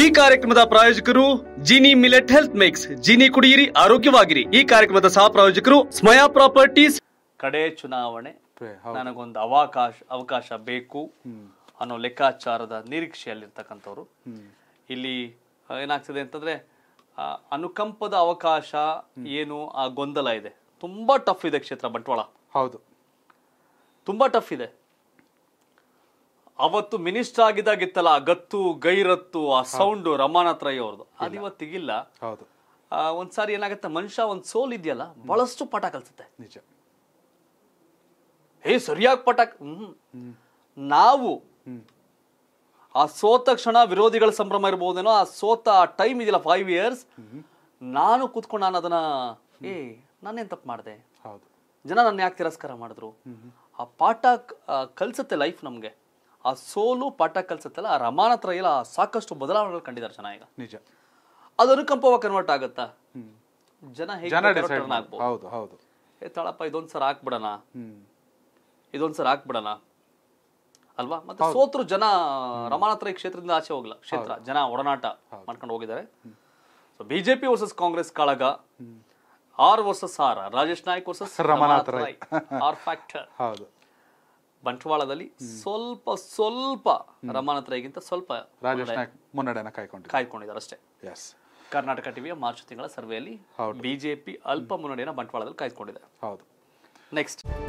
ಈ ಕಾರ್ಯಕ್ರಮದ ಪ್ರಾಯೋಜಕರು Jini millet health mix Jini ಕುಡಿಯಿರಿ ಆರೋಗ್ಯವಾಗಿರಿ ಈ ಕಾರ್ಯಕ್ರಮದ ಸಹ ಪ್ರಾಯೋಜಕರು ಸ್ಮಯಾ ಪ್ರಾಪರ್ಟೀಸ್ ಕಡೆ ಚುನಾವಣೆ ನನಗೊಂದು ಅವಕಾಶ ಅವಕಾಶ ಬೇಕು ಅನ್ನೋ ಲೆಕ್ಕಾಚಾರದ ನಿರೀಕ್ಷೆಯಲ್ಲಿರ್ತಕ್ಕಂಥವ್ರು ಇಲ್ಲಿ ಏನಾಗ್ತದೆ ಅಂತಂದ್ರೆ ಅನುಕಂಪದ ಅವಕಾಶ ಏನು ಆ ಗೊಂದಲ ಇದೆ ತುಂಬಾ ಟಫ್ ಇದೆ ಕ್ಷೇತ್ರ ಬಂಟ್ವಾಳ ಹೌದು ತುಂಬಾ ಟಫ್ ಇದೆ ಅವತ್ತು ಮಿನಿಸ್ಟರ್ ಆಗಿದ್ದಾಗಿತ್ತಲ್ಲ ಗತ್ತು ಗೈರತ್ತು ಆ ಸೌಂಡ್ ರಮಾನಾಥ್ ರೈ ಅವ್ರದ್ದು ಅದು ಇವತ್ತಿಗಿಲ್ಲ ಹೌದು ಒಂದ್ಸಾರಿ ಏನಾಗುತ್ತೆ ಮನುಷ್ಯ ಒಂದ್ ಸೋಲ್ ಇದೆಯಲ್ಲ ಬಹಳಷ್ಟು ಪಾಠ ಕಲ್ಸುತ್ತೆ ನಿಜ ಹೇ ಸರಿಯಾಗಿ ಪಟ ನಾವು ಆ ಸೋತ ಕ್ಷಣ ವಿರೋಧಿಗಳ ಸಂಭ್ರಮ ಇರ್ಬೋದೇನೋ ಆ ಸೋತ ಆ ಟೈಮ್ ಇದೆಯಲ್ಲ ಫೈವ್ ಇಯರ್ಸ್ ನಾನು ಕೂತ್ಕೊಂಡು ನಾನು ಅದನ್ನ ಏ ನಾನೇನ್ ತಪ್ಪು ಮಾಡಿದೆ ಜನ ನನ್ನ ಯಾಕೆ ತಿರಸ್ಕಾರ ಮಾಡಿದ್ರು ಆ ಪಾಠ ಕಲ್ಸುತ್ತೆ ಲೈಫ್ ನಮ್ಗೆ ಆ ಸೋಲು ಪಾಠ ಕಲಿಸುತ್ತಲ್ಲ ಆ ರಮಾನ ಹತ್ರ ಎಲ್ಲ ಸಾಕಷ್ಟು ಬದಲಾವಣೆಗಳು ಕಂಡಿದ್ದಾರೆ ಜನ ಈಗ ನಿಜ ಅದು ಅನುಕಂಪವಾಗಿ ಕನ್ವರ್ಟ್ ಆಗುತ್ತಾ ಜನ ಹೌದು ಹೌದು ಏ ತಳಪ್ಪ ಇದೊಂದ್ಸಲ ಹಾಕ್ಬಿಡೋಣ ಇದೊಂದ್ಸಲ ಹಾಕ್ಬಿಡೋಣ ಅಲ್ವಾ ಮತ್ತೆ ಸೋತ್ರು ಜನ ಹತ್ರ ಈ ಕ್ಷೇತ್ರದಿಂದ ಆಚೆ ಹೋಗ್ಲ ಕ್ಷೇತ್ರ ಜನ ಒಡನಾಟ ಮಾಡ್ಕೊಂಡು ಹೋಗಿದ್ದಾರೆ ಬಿಜೆಪಿ ವರ್ಸಸ್ ಕಾಂಗ್ರೆಸ್ ಕಾಳಗ R versus R Rajesh Naik versus Ramanath R factor ಹೌದು ಬಂಟ್ವಾಳದಲ್ಲಿ ಸ್ವಲ್ಪ ಸ್ವಲ್ಪ ರಮಾನತ್ರಗಿಂತ ಸ್ವಲ್ಪ ಮುನ್ನಡೆಯನ್ನ ಕಾಯ್ಕೊಂಡು ಕಾಯ್ಕೊಂಡಿದ್ದಾರೆ ಅಷ್ಟೇ ಕರ್ನಾಟಕ ಟಿವಿಯ ಮಾರ್ಚ್ ತಿಂಗಳ ಸರ್ವೆಯಲ್ಲಿ ಬಿಜೆಪಿ ಅಲ್ಪ ಮುನ್ನಡೆಯನ್ನು ಬಂಟ್ವಾಳದಲ್ಲಿ ಕಾಯ್ದುಕೊಂಡಿದೆ ಹೌದು ನೆಕ್ಸ್ಟ್